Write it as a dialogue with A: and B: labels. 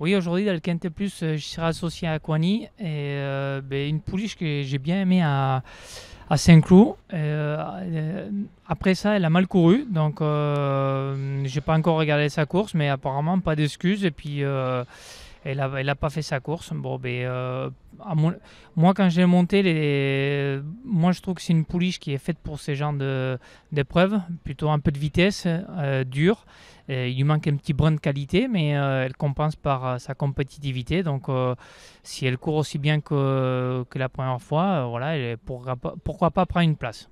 A: Oui, aujourd'hui, dans le Quintet Plus, euh, je serai associé à Kwani et euh, ben, une pouliche que j'ai bien aimée à, Saint-Cloud. Euh, après ça, elle a mal couru, donc euh, j'ai pas encore regardé sa course, mais apparemment, pas d'excuses. Et puis. Elle n'a elle pas fait sa course. Bon, ben, moi, quand j'ai monté, les... moi je trouve que c'est une pouliche qui est faite pour ces genre d'épreuves, plutôt un peu de vitesse, euh, dure. il lui manque un petit brin de qualité, mais euh, elle compense par euh, sa compétitivité. Donc, si elle court aussi bien que, la première fois, pourquoi pas prendre une place